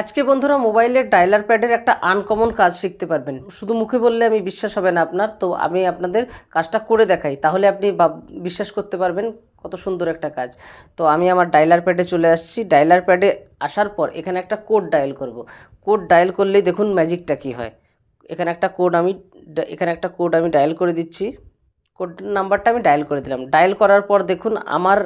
আজকে বন্ধুরা মোবাইলের ডায়লার প্যাডের একটা আনকমন কাজ শিখতে পারবেন শুধু মুখে বললে আমি বিশ্বাস হবে না আপনার তো আমি আপনাদের কাজটা করে দেখাই তাহলে আপনি বিশ্বাস করতে পারবেন কত সুন্দর একটা কাজ তো আমি আমার ডায়লার প্যাডে চলে আসছি ডায়লার প্যাডে আসার পর এখানে একটা কোড ডায়াল করব। কোড ডায়াল করলেই দেখুন ম্যাজিকটা কি হয় এখানে একটা কোড আমি এখানে একটা কোড আমি ডায়াল করে দিচ্ছি কোড নাম্বারটা আমি ডায়াল করে দিলাম ডায়াল করার পর দেখুন আমার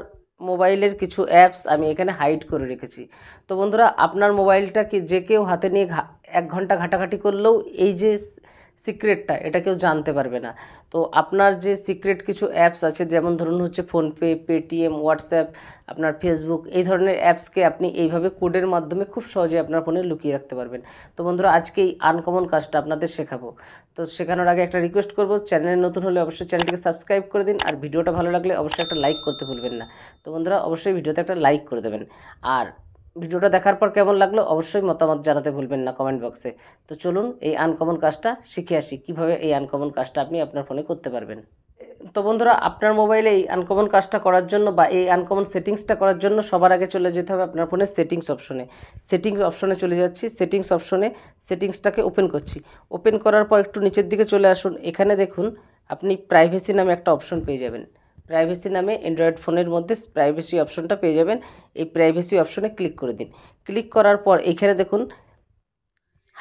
মোবাইলের কিছু অ্যাপস আমি এখানে হাইড করে রেখেছি তো বন্ধুরা আপনার মোবাইলটা কি যে কেউ হাতে নিয়ে এক ঘন্টা ঘাটাঘাটি করলেও এই যে সিক্রেটটা এটা কেউ জানতে পারবে না তো আপনার যে সিক্রেট কিছু অ্যাপস আছে যেমন ধরুন হচ্ছে ফোনপে পেটিএম হোয়াটসঅ্যাপ আপনার ফেসবুক এই ধরনের অ্যাপসকে আপনি এইভাবে কোডের মাধ্যমে খুব সহজে আপনার ফোনে লুকিয়ে রাখতে পারবেন তো বন্ধুরা আজকে এই আনকমন কাজটা আপনাদের শেখাবো তো শেখানোর আগে একটা রিকোয়েস্ট করবো চ্যানেলে নতুন হলে অবশ্যই চ্যানেলটিকে সাবস্ক্রাইব করে দিন আর ভিডিওটা ভালো লাগলে অবশ্যই একটা লাইক করতে ভুলবেন না তো বন্ধুরা অবশ্যই ভিডিওতে একটা লাইক করে দেবেন আর ভিডিওটা দেখার পর কেমন লাগলো অবশ্যই মতামত জানাতে ভুলবেন না কমেন্ট বক্সে তো চলুন এই আনকমন কাজটা শিখে আসি কীভাবে এই আনকমন কাজটা আপনি আপনার ফোনে করতে পারবেন তো বন্ধুরা আপনার মোবাইলে এই আনকমন কাজটা করার জন্য বা এই আনকমন সেটিংসটা করার জন্য সবার আগে চলে যেতে হবে আপনার ফোনে সেটিংস অপশনে সেটিংস অপশনে চলে যাচ্ছি সেটিংস অপশনে সেটিংসটাকে ওপেন করছি ওপেন করার পর একটু নিচের দিকে চলে আসুন এখানে দেখুন আপনি প্রাইভেসি নামে একটা অপশন পেয়ে যাবেন প্রাইভেসি নামে অ্যান্ড্রয়েড ফোনের মধ্যে প্রাইভেসি অপশনটা পেয়ে যাবেন এই প্রাইভেসি অপশনে ক্লিক করে দিন ক্লিক করার পর এখানে দেখুন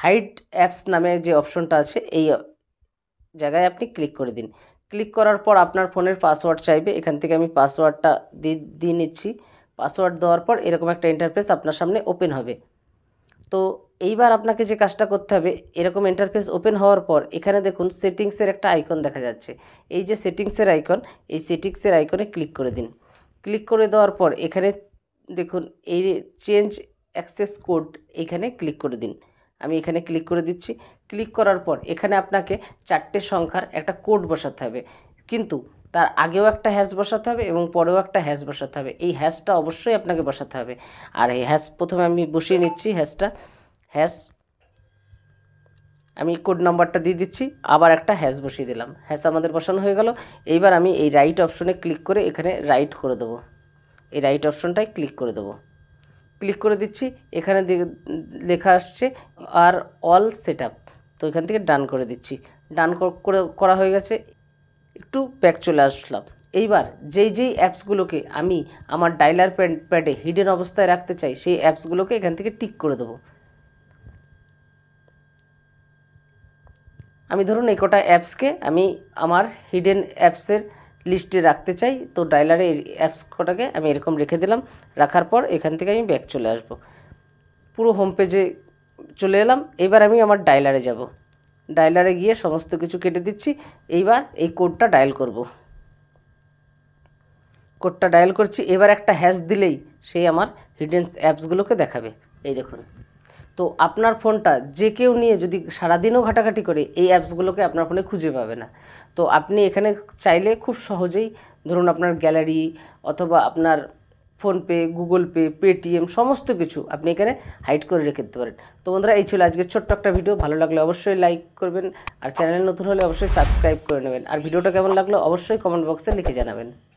হাইড অ্যাপস নামে যে অপশনটা আছে এই জায়গায় আপনি ক্লিক করে দিন ক্লিক করার পর আপনার ফোনের পাসওয়ার্ড চাইবে এখান থেকে আমি পাসওয়ার্ডটা দিয়ে নিচ্ছি পাসওয়ার্ড দেওয়ার পর এরকম একটা ইন্টারফেস আপনার সামনে ওপেন হবে তো এইবার আপনাকে যে কাজটা করতে হবে এরকম ইন্টারফেস ওপেন হওয়ার পর এখানে দেখুন সেটিংসের একটা আইকন দেখা যাচ্ছে এই যে সেটিংসের আইকন এই সেটিংসের আইকনে ক্লিক করে দিন ক্লিক করে দেওয়ার পর এখানে দেখুন এই চেঞ্জ অ্যাক্সেস কোড এখানে ক্লিক করে দিন আমি এখানে ক্লিক করে দিচ্ছি ক্লিক করার পর এখানে আপনাকে চারটে সংখ্যার একটা কোড বসাতে হবে কিন্তু তার আগেও একটা হ্যাশ বসাতে হবে এবং পরেও একটা হ্যাশ বসাতে হবে এই হ্যাশটা অবশ্যই আপনাকে বসাতে হবে আর এই হ্যাশ প্রথমে আমি বসিয়ে নিচ্ছি হ্যাশটা হ্যাশ আমি কোড নাম্বারটা দিয়ে দিচ্ছি আবার একটা হ্যাশ বসিয়ে দিলাম হ্যাশ আমাদের বসানো হয়ে গেল এইবার আমি এই রাইট অপশনে ক্লিক করে এখানে রাইট করে দেবো এই রাইট অপশনটায় ক্লিক করে দেবো ক্লিক করে দিচ্ছি এখানে লেখা আসছে আর অল সেট তো এখান থেকে ডান করে দিচ্ছি ডান করে করা হয়ে গেছে একটু ব্যাক চলে আসলাম এইবার যেই যেই অ্যাপসগুলোকে আমি আমার ডাইলার প্যাডে হিডেন অবস্থায় রাখতে চাই সেই অ্যাপসগুলোকে এখান থেকে টিক করে দেবো আমি ধরুন এই কটা অ্যাপসকে আমি আমার হিডেন অ্যাপসের লিস্টে রাখতে চাই তো ডায়লারে অ্যাপস কটাকে আমি এরকম রেখে দিলাম রাখার পর এখান থেকে আমি ব্যাক চলে আসব পুরো হোম পেজে চলে এলাম এবার আমি আমার ডায়লারে যাব ডায়লারে গিয়ে সমস্ত কিছু কেটে দিচ্ছি এইবার এই কোডটা ডায়াল করব কোডটা ডায়াল করছি এবার একটা হ্যাশ দিলেই সেই আমার হিডেন্স অ্যাপসগুলোকে দেখাবে এই দেখুন তো আপনার ফোনটা যে কেউ নিয়ে যদি সারাদিনও ঘাটাঘাটি করে এই অ্যাপসগুলোকে আপনার ফোনে খুঁজে পাবে না তো আপনি এখানে চাইলে খুব সহজেই ধরুন আপনার গ্যালারি অথবা আপনার ফোনপে গুগল পে পেটিএম সমস্ত কিছু আপনি এখানে হাইড করে রেখে দিতে পারেন তো বন্ধুরা এই ছিল আজকের ছোট্ট একটা ভিডিও ভালো লাগলে অবশ্যই লাইক করবেন আর চ্যানেল নতুন হলে অবশ্যই সাবস্ক্রাইব করে নেবেন আর ভিডিওটা কেমন লাগলো অবশ্যই কমেন্ট বক্সে লিখে জানাবেন